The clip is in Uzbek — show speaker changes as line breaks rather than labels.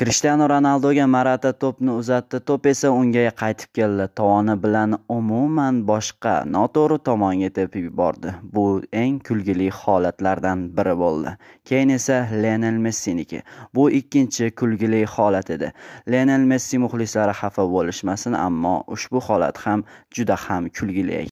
krishtianu ronalduga marata to'pni uzatdi to'p esa unga qaytib keldi tovoni bilan umuman boshqa noto'g'ri tomonga tepib yubordi bu eng kulgili holatlardan biri bo'ldi keyin esa lenel messiniki bu ikkinchi kulgili holat edi lenel messi muxlislari xafa bo'lishmasin ammo ushbu holat ham juda ham kulgili